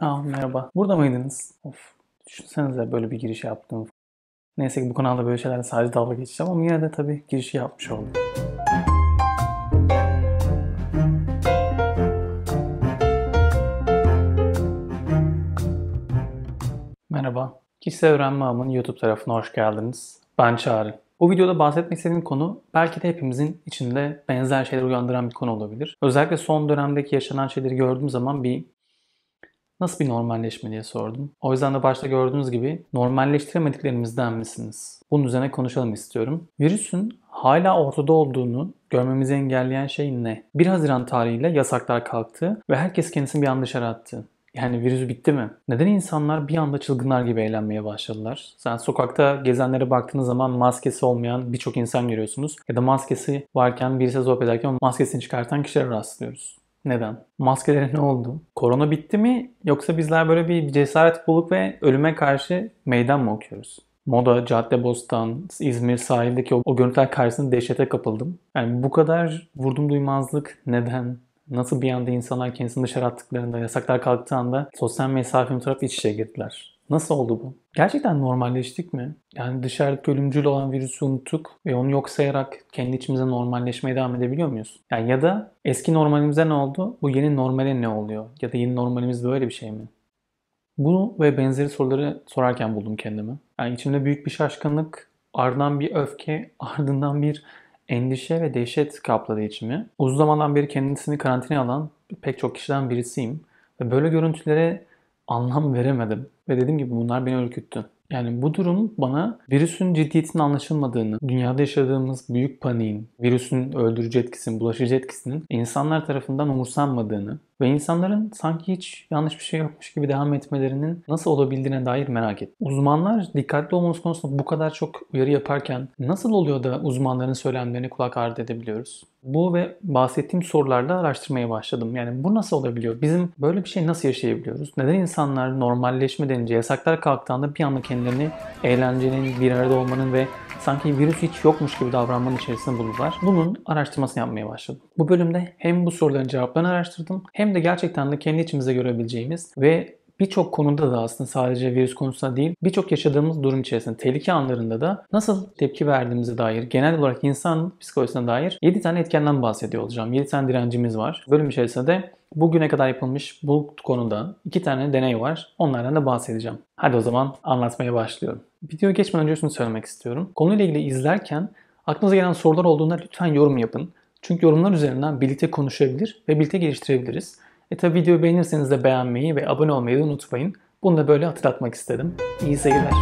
Aa ah, merhaba. Burada mıydınız? Of. Düşünsenize böyle bir giriş yaptım. Neyse ki bu kanalda böyle şeylerle sadece dalga geçeceğim ama yine de tabii girişi yapmış oldum. Merhaba. Kişisel Öğrenme Ağım'ın YouTube tarafına hoş geldiniz. Ben Çağrı. Bu videoda bahsetmek istediğim konu belki de hepimizin içinde benzer şeyler uyandıran bir konu olabilir. Özellikle son dönemdeki yaşanan şeyleri gördüğüm zaman bir Nasıl bir normalleşme diye sordum. O yüzden de başta gördüğünüz gibi normalleştiremediklerimizden misiniz? Bunun üzerine konuşalım istiyorum. Virüsün hala ortada olduğunu görmemizi engelleyen şey ne? 1 Haziran tarihiyle yasaklar kalktı ve herkes kendisini bir an dışarı attı. Yani virüs bitti mi? Neden insanlar bir anda çılgınlar gibi eğlenmeye başladılar? Sen sokakta gezenlere baktığınız zaman maskesi olmayan birçok insan görüyorsunuz. Ya da maskesi varken birisi sohbet ederken maskesini çıkartan kişilere rastlıyoruz. Neden? Maskelerin ne oldu? Korona bitti mi yoksa bizler böyle bir cesaret bulduk ve ölüme karşı meydan mı okuyoruz? Moda, cadde Caddebostan, İzmir sahildeki o, o görüntüler karşısında dehşete kapıldım. Yani bu kadar vurdum duymazlık neden? Nasıl bir anda insanlar kendisini dışarı attıklarında, yasaklar kalktığı anda sosyal mesafemi taraf iç içe girdiler. Nasıl oldu bu? Gerçekten normalleştik mi? Yani dışarıdaki ölümcül olan virüsü unuttuk ve onu yok sayarak kendi içimize normalleşmeye devam edebiliyor muyuz? Yani ya da eski normalimize ne oldu? Bu yeni normale ne oluyor? Ya da yeni normalimiz böyle bir şey mi? Bunu ve benzeri soruları sorarken buldum kendimi. Yani içimde büyük bir şaşkınlık, ardından bir öfke, ardından bir endişe ve dehşet kapladı içimi. Uzun zamandan beri kendisini karantinaya alan pek çok kişiden birisiyim. Ve böyle görüntülere anlam veremedim. Ve dediğim gibi bunlar beni ürküttü. Yani bu durum bana virüsün ciddiyetinin anlaşılmadığını, dünyada yaşadığımız büyük paniğin, virüsün öldürücü etkisinin, bulaşıcı etkisinin insanlar tarafından umursanmadığını, ve insanların sanki hiç yanlış bir şey yokmuş gibi devam etmelerinin nasıl olabildiğine dair merak ettim. Uzmanlar dikkatli olmamız konusunda bu kadar çok uyarı yaparken nasıl oluyor da uzmanların söylemlerini kulak ardı edebiliyoruz? Bu ve bahsettiğim sorularla araştırmaya başladım. Yani bu nasıl olabiliyor? Bizim böyle bir şey nasıl yaşayabiliyoruz? Neden insanlar normalleşme denince yasaklar kalktığında bir anda kendilerini eğlencenin, bir arada olmanın ve Sanki virüs hiç yokmuş gibi davranmanın içerisinde buldular. Bunun araştırmasını yapmaya başladım. Bu bölümde hem bu soruların cevaplarını araştırdım hem de gerçekten de kendi içimize görebileceğimiz ve birçok konuda da aslında sadece virüs konusunda değil birçok yaşadığımız durum içerisinde tehlike anlarında da nasıl tepki verdiğimize dair genel olarak insan psikolojisine dair 7 tane etkenden bahsediyor olacağım. 7 tane direncimiz var. Bölüm içerisinde de bugüne kadar yapılmış bu konuda 2 tane deney var. Onlardan da bahsedeceğim. Hadi o zaman anlatmaya başlıyorum. Video geçmeden önce şunu söylemek istiyorum. Konuyla ilgili izlerken aklınıza gelen sorular olduğunda lütfen yorum yapın. Çünkü yorumlar üzerinden birlikte konuşabilir ve birlikte geliştirebiliriz. E tabi videoyu beğenirseniz de beğenmeyi ve abone olmayı da unutmayın. Bunu da böyle hatırlatmak istedim. İyi seyirler.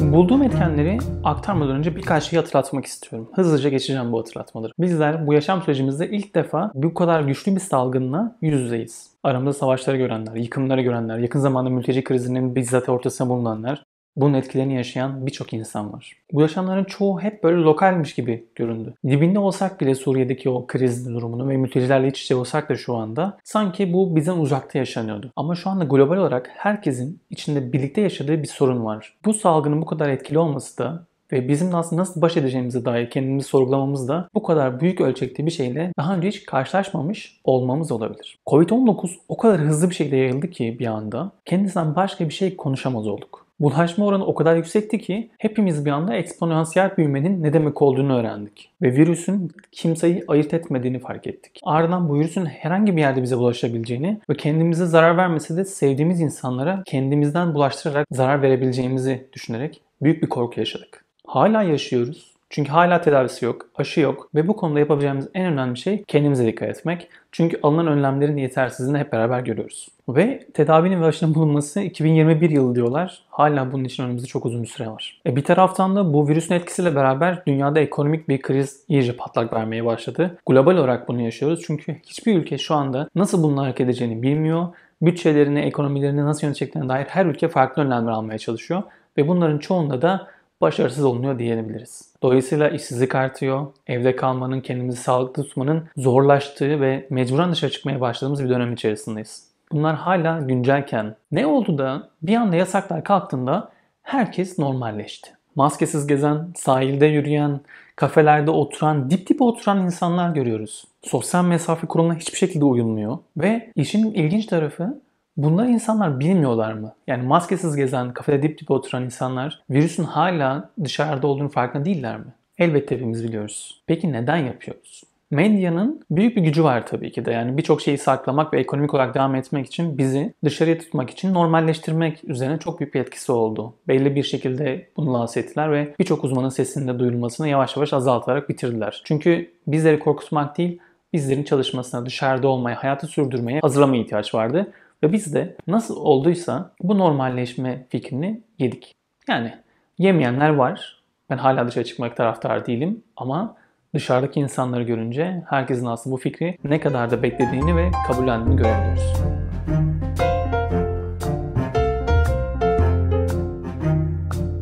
Bulduğum etkenleri aktarmadan önce birkaç şey hatırlatmak istiyorum. Hızlıca geçeceğim bu hatırlatmaları. Bizler bu yaşam sürecimizde ilk defa bu kadar güçlü bir salgınla yüz yüzeyiz. Aramızda savaşları görenler, yıkımları görenler, yakın zamanda mülteci krizinin bizzat ortasına bulunanlar, bunun etkilerini yaşayan birçok insan var. Bu yaşamların çoğu hep böyle lokalmiş gibi göründü. Dibinde olsak bile Suriye'deki o kriz durumunu ve mültecilerle iç içe olsak da şu anda sanki bu bizden uzakta yaşanıyordu. Ama şu anda global olarak herkesin içinde birlikte yaşadığı bir sorun var. Bu salgının bu kadar etkili olması da ve bizim nasıl, nasıl baş edeceğimize dair kendimizi sorgulamamız da bu kadar büyük ölçekte bir şeyle daha önce hiç karşılaşmamış olmamız olabilir. Covid-19 o kadar hızlı bir şekilde yayıldı ki bir anda kendisinden başka bir şey konuşamaz olduk. Bulaşma oranı o kadar yüksekti ki hepimiz bir anda eksponansiyel büyümenin ne demek olduğunu öğrendik. Ve virüsün kimseyi ayırt etmediğini fark ettik. Ardından bu virüsün herhangi bir yerde bize bulaşabileceğini ve kendimize zarar vermese de sevdiğimiz insanlara kendimizden bulaştırarak zarar verebileceğimizi düşünerek büyük bir korku yaşadık. Hala yaşıyoruz. Çünkü hala tedavisi yok, aşı yok ve bu konuda yapabileceğimiz en önemli şey kendimize dikkat etmek. Çünkü alınan önlemlerin yetersizliğini hep beraber görüyoruz. Ve tedavinin ve aşının bulunması 2021 yılı diyorlar. Hala bunun için önümüzde çok uzun bir süre var. E bir taraftan da bu virüsün etkisiyle beraber dünyada ekonomik bir kriz iyice patlak vermeye başladı. Global olarak bunu yaşıyoruz çünkü hiçbir ülke şu anda nasıl bunu hareket edeceğini bilmiyor. Bütçelerini, ekonomilerini nasıl yöneteceklerine dair her ülke farklı önlemler almaya çalışıyor. Ve bunların çoğunda da başarısız olunuyor diyebiliriz. Dolayısıyla işsizlik artıyor, evde kalmanın, kendimizi sağlıklı tutmanın zorlaştığı ve mecburen dışarı çıkmaya başladığımız bir dönem içerisindeyiz. Bunlar hala güncelken ne oldu da bir anda yasaklar kalktığında herkes normalleşti. Maskesiz gezen, sahilde yürüyen, kafelerde oturan, dip dip oturan insanlar görüyoruz. Sosyal mesafe kuruluna hiçbir şekilde uyulmuyor ve işin ilginç tarafı Bunları insanlar bilmiyorlar mı? Yani maskesiz gezen, kafede dip dip oturan insanlar virüsün hala dışarıda olduğunu farkında değiller mi? Elbette hepimiz biliyoruz. Peki neden yapıyoruz? Medyanın büyük bir gücü var tabii ki de. Yani birçok şeyi saklamak ve ekonomik olarak devam etmek için bizi dışarıya tutmak için normalleştirmek üzerine çok büyük bir etkisi oldu. Belli bir şekilde bunu lanse ettiler ve birçok uzmanın de duyulmasını yavaş yavaş azaltarak bitirdiler. Çünkü bizleri korkutmak değil, bizlerin çalışmasına, dışarıda olmaya, hayatı sürdürmeye hazırlama ihtiyaç vardı. Ve biz de nasıl olduysa bu normalleşme fikrini yedik. Yani yemeyenler var. Ben hala dışarı çıkmak taraftar değilim ama dışarıdaki insanları görünce herkesin aslında bu fikri ne kadar da beklediğini ve kabullendiğini görebiliyoruz.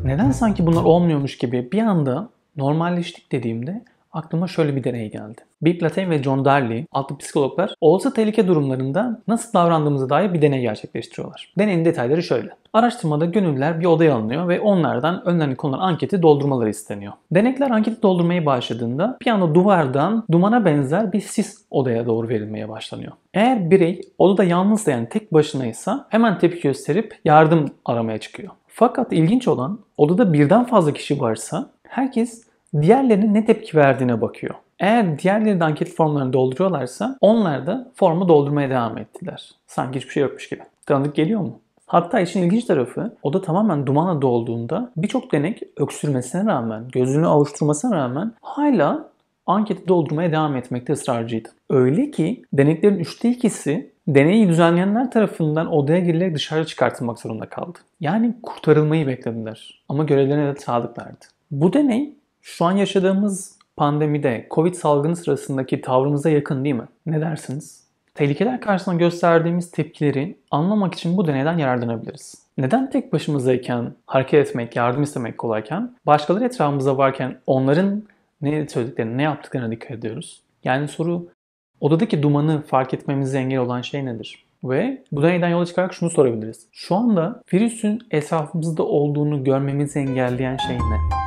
Neden sanki bunlar olmuyormuş gibi bir anda normalleştik dediğimde aklıma şöyle bir deney geldi. Bill Platey ve John Darley altı psikologlar olsa tehlike durumlarında nasıl davrandığımıza dair bir deney gerçekleştiriyorlar. Deneyin detayları şöyle. Araştırmada gönüllüler bir odaya alınıyor ve onlardan önlerine konulan anketi doldurmaları isteniyor. Denekler anketi doldurmaya başladığında bir anda duvardan dumana benzer bir sis odaya doğru verilmeye başlanıyor. Eğer birey odada yalnızsa yani tek başınaysa hemen tepki gösterip yardım aramaya çıkıyor. Fakat ilginç olan odada birden fazla kişi varsa herkes diğerlerinin ne tepki verdiğine bakıyor. Eğer diğerleri de anket formlarını dolduruyorlarsa onlar da formu doldurmaya devam ettiler. Sanki hiçbir şey yokmuş gibi. Tanıdık geliyor mu? Hatta işin ilginç tarafı oda tamamen dumanla dolduğunda birçok denek öksürmesine rağmen, gözünü avuşturmasına rağmen hala anketi doldurmaya devam etmekte ısrarcıydı. Öyle ki deneklerin üçte ikisi deneyi düzenleyenler tarafından odaya girilerek dışarı çıkartılmak zorunda kaldı. Yani kurtarılmayı beklediler ama görevlerine de sadıklardı. Bu deney şu an yaşadığımız pandemide, Covid salgını sırasındaki tavrımıza yakın değil mi? Ne dersiniz? Tehlikeler karşısında gösterdiğimiz tepkileri anlamak için bu deneyden yararlanabiliriz. Neden tek başımızdayken hareket etmek, yardım istemek kolayken, başkaları etrafımızda varken onların ne söylediklerine, ne yaptıklarına dikkat ediyoruz? Yani soru, odadaki dumanı fark etmemize engel olan şey nedir? Ve bu deneyden yola çıkarak şunu sorabiliriz. Şu anda virüsün etrafımızda olduğunu görmemizi engelleyen şey ne?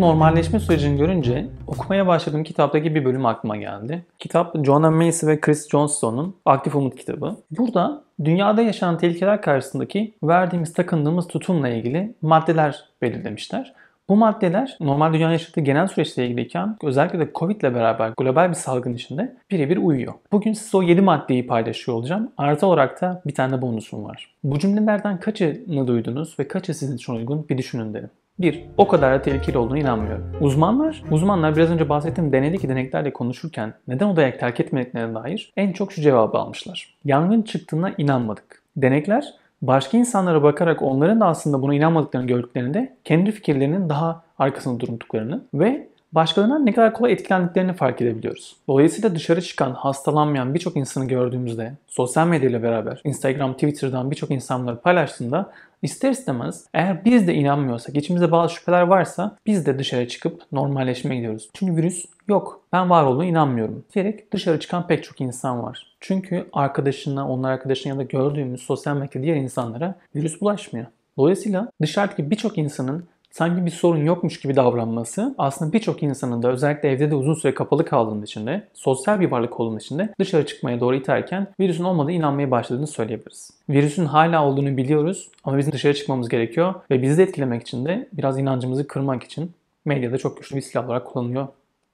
normalleşme sürecini görünce okumaya başladığım kitaptaki bir bölüm aklıma geldi. Kitap John Macy ve Chris Johnston'un Aktif Umut kitabı. Burada dünyada yaşanan tehlikeler karşısındaki verdiğimiz takındığımız tutumla ilgili maddeler belirlemişler. Bu maddeler normal dünyanın yaşadığı genel süreçle ilgiliyken özellikle de Covid ile beraber global bir salgın içinde birebir uyuyor. Bugün size o 7 maddeyi paylaşıyor olacağım. Artı olarak da bir tane bonusum var. Bu cümlelerden kaçını duydunuz ve kaçı sizin için uygun bir düşünün derim. Bir, o kadar da tehlikeli olduğunu inanmıyorum. Uzmanlar, uzmanlar biraz önce bahsettiğim denedeki deneklerle konuşurken neden odayı terk etmediklerine dair en çok şu cevabı almışlar. Yangın çıktığına inanmadık. Denekler başka insanlara bakarak onların da aslında buna inanmadıklarını gördüklerinde kendi fikirlerinin daha arkasında durduklarını ve başkalarından ne kadar kolay etkilendiklerini fark edebiliyoruz. Dolayısıyla dışarı çıkan, hastalanmayan birçok insanı gördüğümüzde, sosyal medyayla beraber Instagram, Twitter'dan birçok insanları paylaştığında İster istemez eğer biz de inanmıyorsak, içimizde bazı şüpheler varsa biz de dışarı çıkıp normalleşmeye gidiyoruz. Çünkü virüs yok ben var olduğuna inanmıyorum diyerek dışarı çıkan pek çok insan var. Çünkü arkadaşına, onlar arkadaşına ya da gördüğümüz sosyal medyada diğer insanlara virüs bulaşmıyor. Dolayısıyla dışarıdaki birçok insanın sanki bir sorun yokmuş gibi davranması aslında birçok insanın da özellikle evde de uzun süre kapalı kaldığının içinde, sosyal bir varlık olduğunun içinde dışarı çıkmaya doğru iterken virüsün olmadığı inanmaya başladığını söyleyebiliriz. Virüsün hala olduğunu biliyoruz ama bizim dışarı çıkmamız gerekiyor ve bizi de etkilemek için de biraz inancımızı kırmak için medyada çok güçlü bir silah olarak kullanılıyor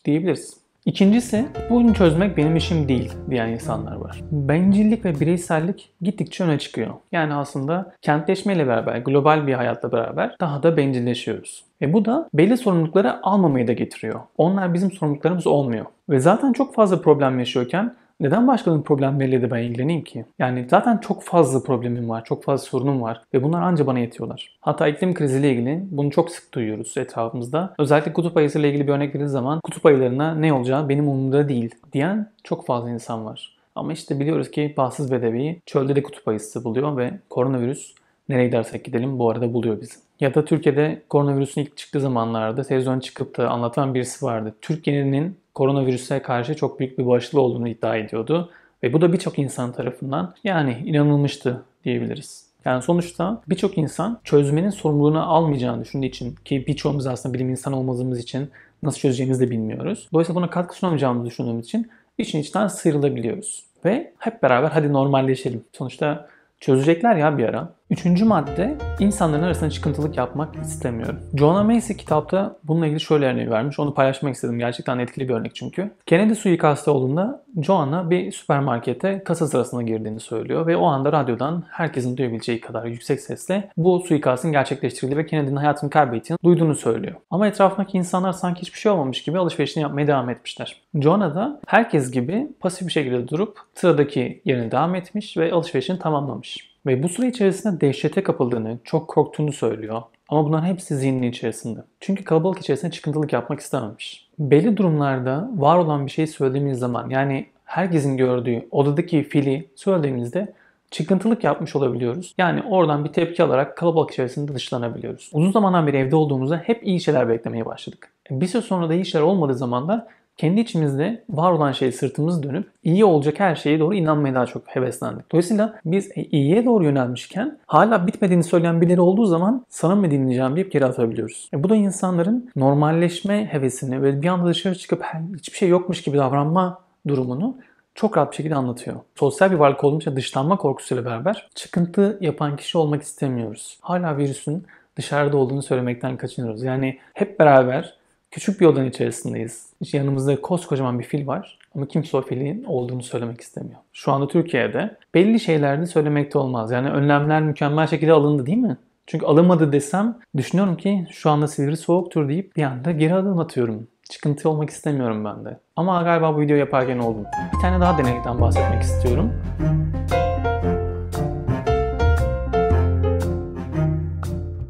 diyebiliriz. İkincisi, bunu çözmek benim işim değil diyen insanlar var. Bencillik ve bireysellik gittikçe öne çıkıyor. Yani aslında kentleşmeyle beraber, global bir hayatla beraber daha da bencilleşiyoruz. E bu da belli sorumlulukları almamayı da getiriyor. Onlar bizim sorumluluklarımız olmuyor. Ve zaten çok fazla problem yaşıyorken neden başkalarının problemleriyle de ben ilgileneyim ki? Yani zaten çok fazla problemim var, çok fazla sorunum var ve bunlar anca bana yetiyorlar. Hatta iklim kriziyle ilgili bunu çok sık duyuyoruz etrafımızda. Özellikle kutup ayısıyla ilgili bir örnek verildiği zaman kutup ayılarına ne olacağı benim umurumda değil diyen çok fazla insan var. Ama işte biliyoruz ki bahtsız bedevi çölde de kutup ayısı buluyor ve koronavirüs nereye gidersek gidelim bu arada buluyor bizi. Ya da Türkiye'de koronavirüsün ilk çıktığı zamanlarda televizyon çıkıp da anlatan birisi vardı. Türkiye'nin koronavirüse karşı çok büyük bir başlığı olduğunu iddia ediyordu. Ve bu da birçok insan tarafından yani inanılmıştı diyebiliriz. Yani sonuçta birçok insan çözmenin sorumluluğunu almayacağını düşündüğü için ki birçoğumuz aslında bilim insan olmadığımız için nasıl çözeceğimizi de bilmiyoruz. Dolayısıyla buna katkı sunamayacağımızı düşündüğümüz için için içten sıyrılabiliyoruz. Ve hep beraber hadi normalleşelim. Sonuçta çözecekler ya bir ara. Üçüncü madde, insanların arasında çıkıntılık yapmak istemiyorum. Jonah Macy kitapta bununla ilgili şöyle örneği vermiş. Onu paylaşmak istedim. Gerçekten etkili bir örnek çünkü. Kennedy suikastı olduğunda Joanna bir süpermarkete kasa sırasına girdiğini söylüyor ve o anda radyodan herkesin duyabileceği kadar yüksek sesle bu suikastın gerçekleştirildiği ve Kennedy'nin hayatını kaybettiğini duyduğunu söylüyor. Ama etrafındaki insanlar sanki hiçbir şey olmamış gibi alışverişini yapmaya devam etmişler. Joanna da herkes gibi pasif bir şekilde durup sıradaki yerine devam etmiş ve alışverişini tamamlamış. Ve bu süre içerisinde dehşete kapıldığını, çok korktuğunu söylüyor. Ama bunlar hepsi zihnin içerisinde. Çünkü kalabalık içerisinde çıkıntılık yapmak istememiş. Belli durumlarda var olan bir şeyi söylediğimiz zaman yani herkesin gördüğü odadaki fili söylediğimizde çıkıntılık yapmış olabiliyoruz. Yani oradan bir tepki alarak kalabalık içerisinde dışlanabiliyoruz. Uzun zamandan beri evde olduğumuzda hep iyi şeyler beklemeye başladık. E, bir süre sonra da iyi şeyler olmadığı zaman da kendi içimizde var olan şeyi sırtımız dönüp iyi olacak her şeye doğru inanmaya daha çok heveslendik. Dolayısıyla biz e, iyiye doğru yönelmişken hala bitmediğini söyleyen birileri olduğu zaman sana mı dinleyeceğim deyip geri atabiliyoruz. E bu da insanların normalleşme hevesini ve bir anda dışarı çıkıp hiçbir şey yokmuş gibi davranma durumunu çok rahat bir şekilde anlatıyor. Sosyal bir varlık olduğumuzda dışlanma korkusuyla beraber çıkıntı yapan kişi olmak istemiyoruz. Hala virüsün dışarıda olduğunu söylemekten kaçınıyoruz. Yani hep beraber küçük bir odanın içerisindeyiz. İşte yanımızda koskocaman bir fil var ama kimse o filin olduğunu söylemek istemiyor. Şu anda Türkiye'de belli şeylerini söylemekte olmaz. Yani önlemler mükemmel şekilde alındı değil mi? Çünkü alınmadı desem düşünüyorum ki şu anda Silivri soğuktur deyip bir anda geri adım atıyorum. Çıkıntı olmak istemiyorum ben de. Ama galiba bu video yaparken oldum. Bir tane daha deneyden bahsetmek istiyorum.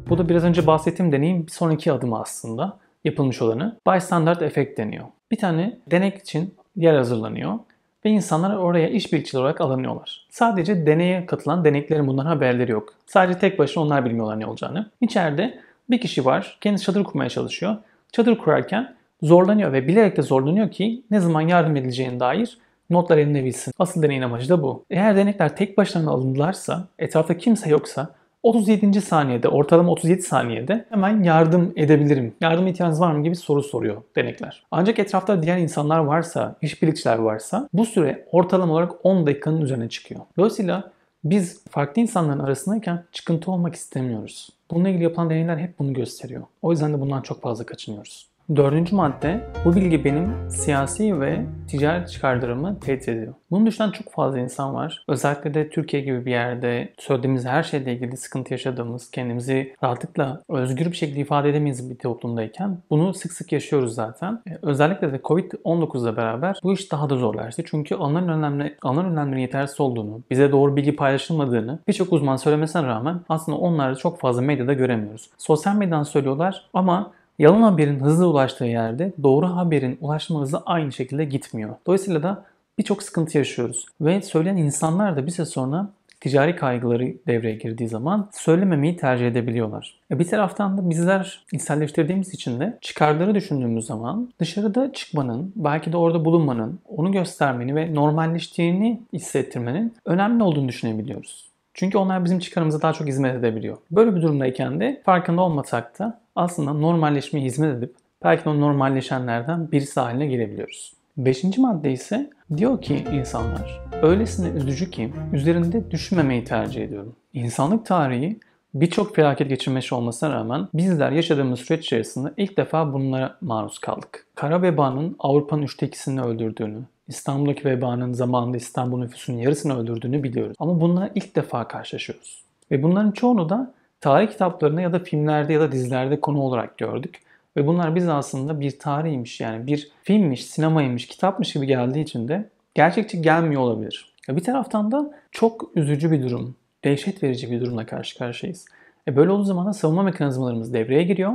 Bu da biraz önce bahsettiğim deneyim bir sonraki adımı aslında yapılmış olanı bystander efekt deniyor. Bir tane denek için yer hazırlanıyor ve insanlar oraya işbirlikçiler olarak alınıyorlar. Sadece deneye katılan deneklerin bundan haberleri yok. Sadece tek başına onlar bilmiyorlar ne olacağını. İçeride bir kişi var, kendisi çadır kurmaya çalışıyor. Çadır kurarken zorlanıyor ve bilerek de zorlanıyor ki ne zaman yardım edileceğine dair notlar bilsin. Asıl deneyin amacı da bu. Eğer denekler tek başlarına alındılarsa, etrafta kimse yoksa 37. saniyede, ortalama 37 saniyede hemen yardım edebilirim, yardım ihtiyacınız var mı gibi soru soruyor denekler. Ancak etrafta diğer insanlar varsa, işbirlikçiler varsa bu süre ortalama olarak 10 dakikanın üzerine çıkıyor. Dolayısıyla biz farklı insanların arasındayken çıkıntı olmak istemiyoruz. Bununla ilgili yapılan deneyler hep bunu gösteriyor. O yüzden de bundan çok fazla kaçınıyoruz. Dördüncü madde, bu bilgi benim siyasi ve ticaret çıkarlarımı tehdit ediyor. Bunu düşünen çok fazla insan var. Özellikle de Türkiye gibi bir yerde söylediğimiz her şeyle ilgili sıkıntı yaşadığımız, kendimizi rahatlıkla özgür bir şekilde ifade edemeyiz bir toplumdayken bunu sık sık yaşıyoruz zaten. E, özellikle de Covid-19 ile beraber bu iş daha da zorlaştı. Çünkü alınan önlemle, alınan önlemlerin yetersiz olduğunu, bize doğru bilgi paylaşılmadığını birçok uzman söylemesine rağmen aslında onları çok fazla medyada göremiyoruz. Sosyal medyadan söylüyorlar ama Yalan haberin hızlı ulaştığı yerde doğru haberin ulaşma hızı aynı şekilde gitmiyor. Dolayısıyla da birçok sıkıntı yaşıyoruz. Ve söyleyen insanlar da bir süre sonra ticari kaygıları devreye girdiği zaman söylememeyi tercih edebiliyorlar. E, bir taraftan da bizler içselleştirdiğimiz için de çıkarları düşündüğümüz zaman dışarıda çıkmanın, belki de orada bulunmanın, onu göstermeni ve normalleştiğini hissettirmenin önemli olduğunu düşünebiliyoruz. Çünkü onlar bizim çıkarımıza daha çok hizmet edebiliyor. Böyle bir durumdayken de farkında olmasak da aslında normalleşmeye hizmet edip belki de o normalleşenlerden birisi haline gelebiliyoruz. Beşinci madde ise diyor ki insanlar öylesine üzücü ki üzerinde düşünmemeyi tercih ediyorum. İnsanlık tarihi birçok felaket geçirmiş olmasına rağmen bizler yaşadığımız süreç içerisinde ilk defa bunlara maruz kaldık. Kara vebanın Avrupa'nın üçte ikisini öldürdüğünü, İstanbul'daki vebanın zamanında İstanbul nüfusunun yarısını öldürdüğünü biliyoruz. Ama bunlara ilk defa karşılaşıyoruz. Ve bunların çoğunu da tarih kitaplarında ya da filmlerde ya da dizilerde konu olarak gördük. Ve bunlar biz aslında bir tarihmiş yani bir filmmiş, sinemaymış, kitapmış gibi geldiği için de gerçekçi gelmiyor olabilir. Bir taraftan da çok üzücü bir durum, dehşet verici bir durumla karşı karşıyayız. E böyle olduğu zaman da savunma mekanizmalarımız devreye giriyor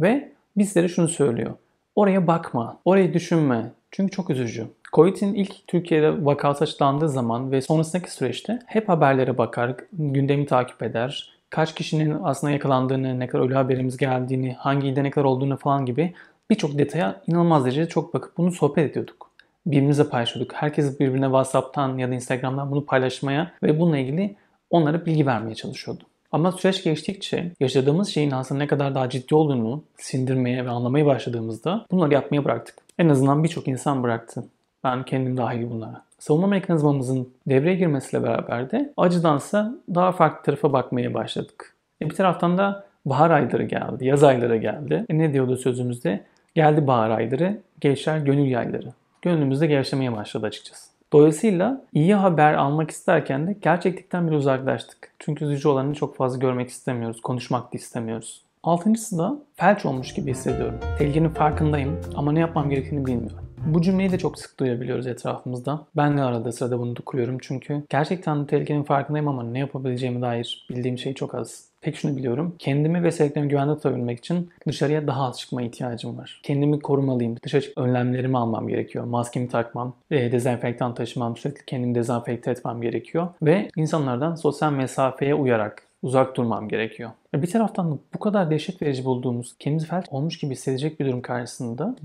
ve bizlere şunu söylüyor. Oraya bakma, orayı düşünme. Çünkü çok üzücü. Covid'in ilk Türkiye'de vakası açıklandığı zaman ve sonrasındaki süreçte hep haberlere bakar, gündemi takip eder, kaç kişinin aslında yakalandığını, ne kadar ölü haberimiz geldiğini, hangi ilde ne kadar olduğunu falan gibi birçok detaya inanılmaz derecede çok bakıp bunu sohbet ediyorduk. Birbirimize paylaşıyorduk. Herkes birbirine WhatsApp'tan ya da Instagram'dan bunu paylaşmaya ve bununla ilgili onlara bilgi vermeye çalışıyordu. Ama süreç geçtikçe yaşadığımız şeyin aslında ne kadar daha ciddi olduğunu sindirmeye ve anlamaya başladığımızda bunları yapmaya bıraktık. En azından birçok insan bıraktı. Ben kendim dahil bunlara savunma mekanizmamızın devreye girmesiyle beraber de acıdansa daha farklı tarafa bakmaya başladık. E bir taraftan da bahar ayları geldi, yaz ayları geldi. E ne diyordu sözümüzde? Geldi bahar ayları, gençler gönül yayları. Gönlümüzde gevşemeye başladı açıkçası. Dolayısıyla iyi haber almak isterken de gerçeklikten bir uzaklaştık. Çünkü üzücü olanı çok fazla görmek istemiyoruz, konuşmak da istemiyoruz. Altıncısı da felç olmuş gibi hissediyorum. Tehlikenin farkındayım ama ne yapmam gerektiğini bilmiyorum. Bu cümleyi de çok sık duyabiliyoruz etrafımızda. Ben de arada sırada bunu kuruyorum çünkü gerçekten bu tehlikenin farkındayım ama ne yapabileceğimi dair bildiğim şey çok az. Tek şunu biliyorum. Kendimi ve sevdiklerimi güvende tutabilmek için dışarıya daha az çıkma ihtiyacım var. Kendimi korumalıyım. Dışarı çık önlemlerimi almam gerekiyor. Maskemi takmam, e, dezenfektan taşımam, sürekli kendimi dezenfekte etmem gerekiyor. Ve insanlardan sosyal mesafeye uyarak uzak durmam gerekiyor. Bir taraftan bu kadar dehşet verici bulduğumuz, kendimizi felç olmuş gibi hissedecek bir durum karşısında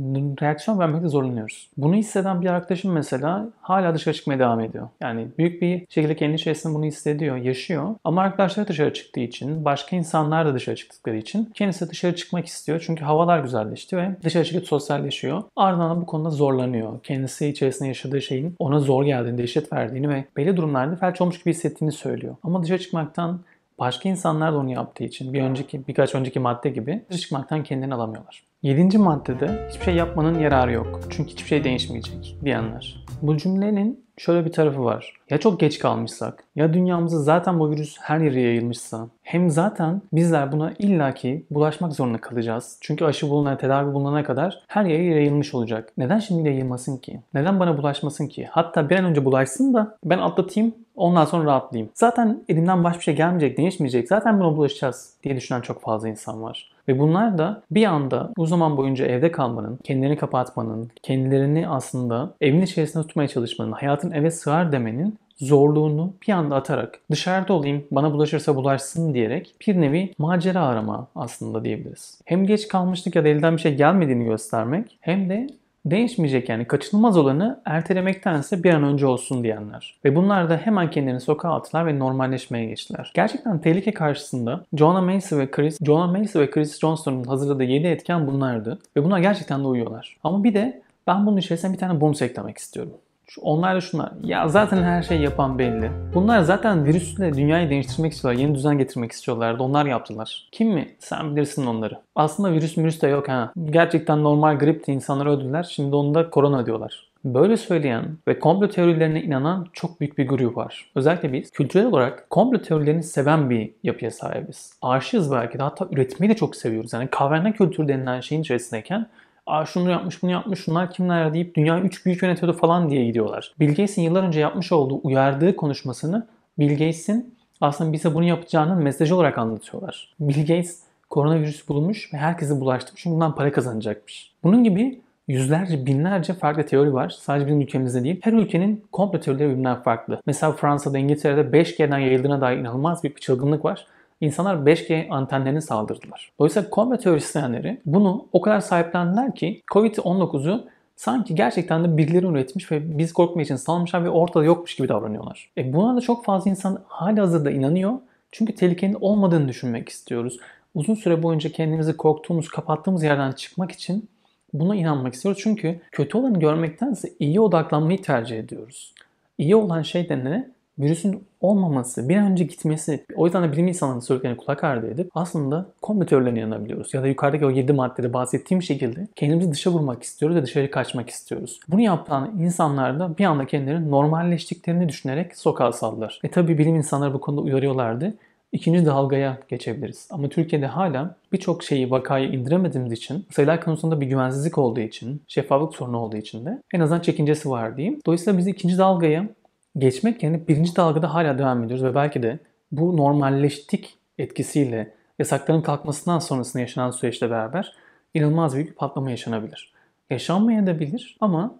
reaksiyon vermekte zorlanıyoruz. Bunu hisseden bir arkadaşım mesela hala dışarı çıkmaya devam ediyor. Yani büyük bir şekilde kendi içerisinde bunu hissediyor, yaşıyor. Ama arkadaşları dışarı çıktığı için, başka insanlar da dışarı çıktıkları için kendisi dışarı çıkmak istiyor. Çünkü havalar güzelleşti ve dışarı çıkıp sosyalleşiyor. Ardından bu konuda zorlanıyor. Kendisi içerisinde yaşadığı şeyin ona zor geldiğini, dehşet verdiğini ve belli durumlarda felç olmuş gibi hissettiğini söylüyor. Ama dışarı çıkmaktan başka insanlar da onu yaptığı için bir önceki birkaç önceki madde gibi çıkmaktan kendini alamıyorlar. Yedinci maddede hiçbir şey yapmanın yararı yok. Çünkü hiçbir şey değişmeyecek diyenler. Bu cümlenin şöyle bir tarafı var. Ya çok geç kalmışsak, ya dünyamızı zaten bu virüs her yere yayılmışsa, hem zaten bizler buna illaki bulaşmak zorunda kalacağız. Çünkü aşı bulunana, tedavi bulunana kadar her yere yayılmış olacak. Neden şimdi yayılmasın ki? Neden bana bulaşmasın ki? Hatta bir an önce bulaşsın da ben atlatayım, Ondan sonra rahatlayayım. Zaten elimden başka bir şey gelmeyecek, değişmeyecek. Zaten buna bulaşacağız diye düşünen çok fazla insan var. Ve bunlar da bir anda bu zaman boyunca evde kalmanın, kendilerini kapatmanın, kendilerini aslında evin içerisinde tutmaya çalışmanın, hayatın eve sığar demenin zorluğunu bir anda atarak dışarıda olayım bana bulaşırsa bulaşsın diyerek bir nevi macera arama aslında diyebiliriz. Hem geç kalmıştık ya da elden bir şey gelmediğini göstermek hem de Değişmeyecek yani kaçınılmaz olanı ertelemektense bir an önce olsun diyenler. Ve bunlar da hemen kendilerini sokağa attılar ve normalleşmeye geçtiler. Gerçekten tehlike karşısında Joanna Macy ve Chris, Joanna Macy ve Chris Johnston'un hazırladığı 7 etken bunlardı. Ve bunlar gerçekten de uyuyorlar. Ama bir de ben bunun içerisine bir tane bonus eklemek istiyorum onlar da şunlar. Ya zaten her şey yapan belli. Bunlar zaten virüsle dünyayı değiştirmek istiyorlar. Yeni düzen getirmek istiyorlardı. Onlar yaptılar. Kim mi? Sen bilirsin onları. Aslında virüs virüs de yok ha. Gerçekten normal gripti insanlar öldüler. Şimdi onu da korona diyorlar. Böyle söyleyen ve komplo teorilerine inanan çok büyük bir grup var. Özellikle biz kültürel olarak komplo teorilerini seven bir yapıya sahibiz. Aşığız belki de hatta üretmeyi de çok seviyoruz. Yani kaverna kültürü denilen şeyin içerisindeyken Aa şunu yapmış bunu yapmış şunlar kimler deyip dünya üç büyük yönetiyordu falan diye gidiyorlar. Bill Gates'in yıllar önce yapmış olduğu uyardığı konuşmasını Bill Gates'in aslında bize bunu yapacağını mesaj olarak anlatıyorlar. Bill Gates koronavirüs bulmuş ve herkesi bulaştırmış. Bundan para kazanacakmış. Bunun gibi yüzlerce, binlerce farklı teori var. Sadece bizim ülkemizde değil. Her ülkenin komplo teorileri birbirinden farklı. Mesela Fransa'da, İngiltere'de 5 kereden yayıldığına dair inanılmaz bir çılgınlık var insanlar 5G antenlerini saldırdılar. Dolayısıyla komple teorisyenleri bunu o kadar sahiplendiler ki Covid-19'u sanki gerçekten de birileri üretmiş ve biz korkmak için salmışlar ve ortada yokmuş gibi davranıyorlar. E buna da çok fazla insan hali hazırda inanıyor. Çünkü tehlikenin olmadığını düşünmek istiyoruz. Uzun süre boyunca kendimizi korktuğumuz, kapattığımız yerden çıkmak için buna inanmak istiyoruz. Çünkü kötü olanı görmektense iyi odaklanmayı tercih ediyoruz. İyi olan şey de ne? virüsün olmaması, bir an önce gitmesi, o yüzden de bilim insanlarının söylediklerine kulak ardı edip aslında kombi teorilerine inanabiliyoruz. Ya da yukarıdaki o 7 maddede bahsettiğim şekilde kendimizi dışa vurmak istiyoruz ve dışarı kaçmak istiyoruz. Bunu yapan insanlar da bir anda kendilerini normalleştiklerini düşünerek sokağa saldılar. E tabi bilim insanları bu konuda uyarıyorlardı ikinci dalgaya geçebiliriz. Ama Türkiye'de hala birçok şeyi vakaya indiremediğimiz için, sayılar konusunda bir güvensizlik olduğu için, şeffaflık sorunu olduğu için de en azından çekincesi var diyeyim. Dolayısıyla biz ikinci dalgaya geçmek yani birinci dalgada hala devam ediyoruz ve belki de bu normalleştik etkisiyle yasakların kalkmasından sonrasında yaşanan süreçle beraber inanılmaz büyük bir patlama yaşanabilir. Yaşanmayabilir ama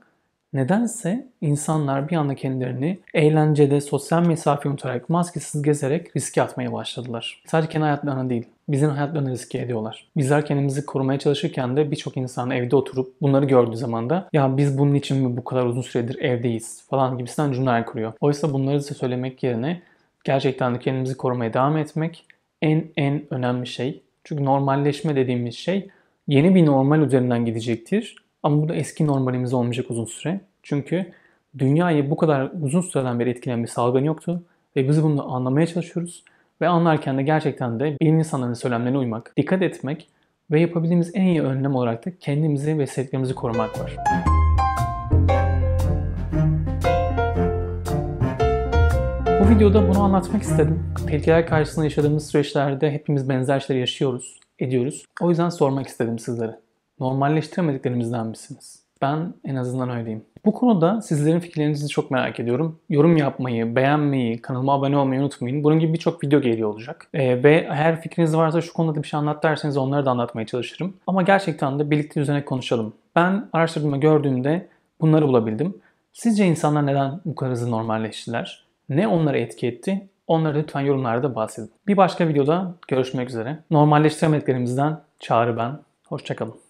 Nedense insanlar bir anda kendilerini eğlencede sosyal mesafe unutarak maskesiz gezerek riske atmaya başladılar. Sadece kendi hayatlarına değil, bizim hayatlarını riske ediyorlar. Bizler kendimizi korumaya çalışırken de birçok insan evde oturup bunları gördüğü zaman da ya biz bunun için mi bu kadar uzun süredir evdeyiz falan gibisinden cümleler kuruyor. Oysa bunları size söylemek yerine gerçekten de kendimizi korumaya devam etmek en en önemli şey. Çünkü normalleşme dediğimiz şey yeni bir normal üzerinden gidecektir ama bu da eski normalimiz olmayacak uzun süre. Çünkü dünyayı bu kadar uzun süreden beri etkileyen bir salgın yoktu ve biz bunu anlamaya çalışıyoruz ve anlarken de gerçekten de bilim insanlarının söylemlerine uymak, dikkat etmek ve yapabildiğimiz en iyi önlem olarak da kendimizi ve sevdiklerimizi korumak var. Bu videoda bunu anlatmak istedim. Tehlikeler karşısında yaşadığımız süreçlerde hepimiz benzer şeyler yaşıyoruz, ediyoruz. O yüzden sormak istedim sizlere normalleştiremediklerimizden misiniz? Ben en azından öyleyim. Bu konuda sizlerin fikirlerinizi çok merak ediyorum. Yorum yapmayı, beğenmeyi, kanalıma abone olmayı unutmayın. Bunun gibi birçok video geliyor olacak. Ee, ve eğer fikriniz varsa şu konuda da bir şey anlat derseniz onları da anlatmaya çalışırım. Ama gerçekten de birlikte üzerine konuşalım. Ben araştırdığımda gördüğümde bunları bulabildim. Sizce insanlar neden bu kadar hızlı normalleştiler? Ne onlara etki etti? Onları lütfen yorumlarda bahsedin. Bir başka videoda görüşmek üzere. Normalleştiremediklerimizden çağrı ben. Hoşçakalın.